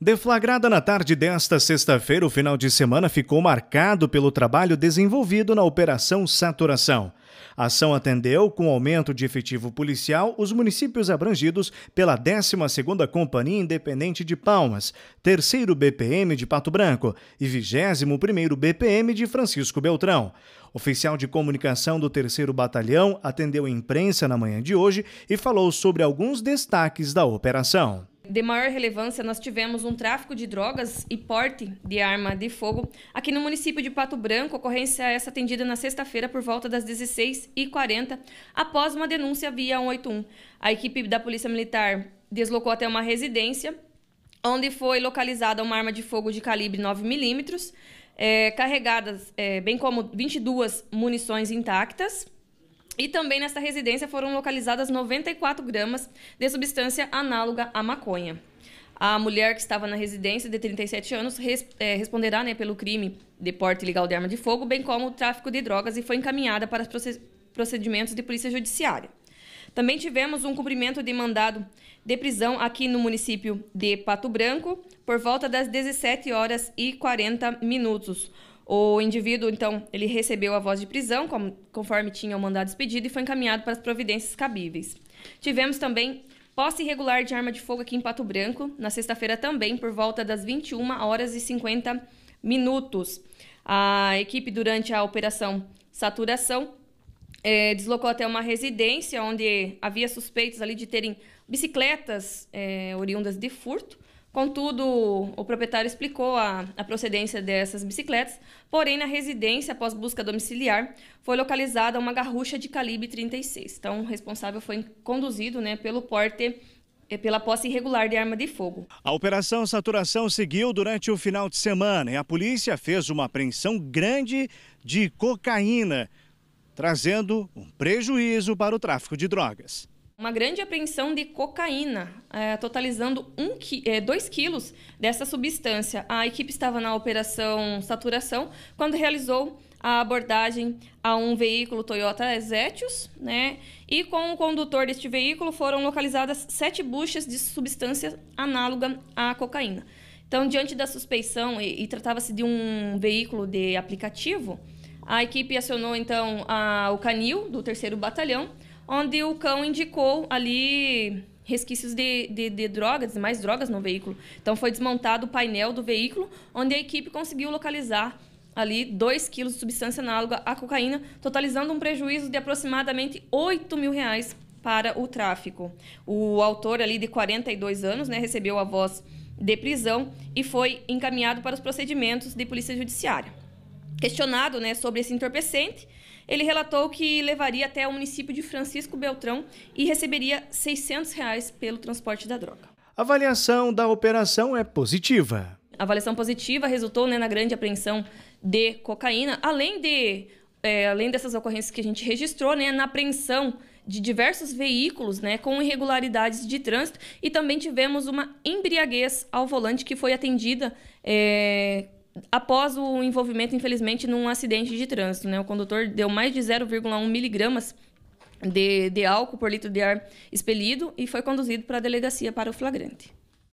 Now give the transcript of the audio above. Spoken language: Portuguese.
Deflagrada na tarde desta sexta-feira, o final de semana ficou marcado pelo trabalho desenvolvido na Operação Saturação. A ação atendeu, com aumento de efetivo policial, os municípios abrangidos pela 12ª Companhia Independente de Palmas, 3 BPM de Pato Branco e 21º BPM de Francisco Beltrão. Oficial de comunicação do 3 Batalhão atendeu a imprensa na manhã de hoje e falou sobre alguns destaques da operação de maior relevância, nós tivemos um tráfico de drogas e porte de arma de fogo aqui no município de Pato Branco. Ocorrência essa atendida na sexta-feira por volta das 16h40, após uma denúncia via 181. A equipe da Polícia Militar deslocou até uma residência, onde foi localizada uma arma de fogo de calibre 9mm, é, eh, carregadas, é, bem como 22 munições intactas e também nesta residência foram localizadas 94 gramas de substância análoga à maconha. A mulher que estava na residência, de 37 anos, res, é, responderá né, pelo crime de porte ilegal de arma de fogo, bem como o tráfico de drogas, e foi encaminhada para os procedimentos de polícia judiciária. Também tivemos um cumprimento de mandado de prisão aqui no município de Pato Branco, por volta das 17 horas e 40 minutos. O indivíduo, então, ele recebeu a voz de prisão, conforme tinha o mandado expedido, e foi encaminhado para as providências cabíveis. Tivemos também posse irregular de arma de fogo aqui em Pato Branco, na sexta-feira também, por volta das 21 horas e 50 minutos. A equipe, durante a operação Saturação, eh, deslocou até uma residência onde havia suspeitos ali de terem bicicletas eh, oriundas de furto. Contudo, o proprietário explicou a, a, procedência dessas bicicletas, porém, na residência, após busca domiciliar, foi localizada uma garrucha de calibre 36. Então, o responsável foi conduzido né, pelo porte eh, pela posse irregular de arma de fogo. A operação saturação seguiu durante o final de semana e a polícia fez uma apreensão grande de cocaína, trazendo um prejuízo para o tráfico de drogas uma grande apreensão de cocaína, é, totalizando 2 um é, dois quilos dessa substância. A equipe estava na operação saturação quando realizou a abordagem a um veículo Toyota Etios, né? E com o condutor deste veículo foram localizadas sete buchas de substância análoga à cocaína. Então, diante da suspeição e, e tratava-se de um veículo de aplicativo, a equipe acionou então a, o canil do terceiro batalhão onde o cão indicou ali resquícios de, de, de, drogas, mais drogas no veículo. Então foi desmontado o painel do veículo, onde a equipe conseguiu localizar ali 2 quilos de substância análoga à cocaína, totalizando um prejuízo de aproximadamente 8 mil reais para o tráfico. O autor ali de 42 anos né, recebeu a voz de prisão e foi encaminhado para os procedimentos de polícia judiciária. Questionado né, sobre esse entorpecente, ele relatou que levaria até o município de Francisco Beltrão e receberia R$ 600 reais pelo transporte da droga. A avaliação da operação é positiva. A avaliação positiva resultou né, na grande apreensão de cocaína, além de é, além dessas ocorrências que a gente registrou, né, na apreensão de diversos veículos né, com irregularidades de trânsito e também tivemos uma embriaguez ao volante que foi atendida é, após o envolvimento, infelizmente, num acidente de trânsito. Né? O condutor deu mais de 0,1 miligramas de, de álcool por litro de ar expelido e foi conduzido para a delegacia para o flagrante.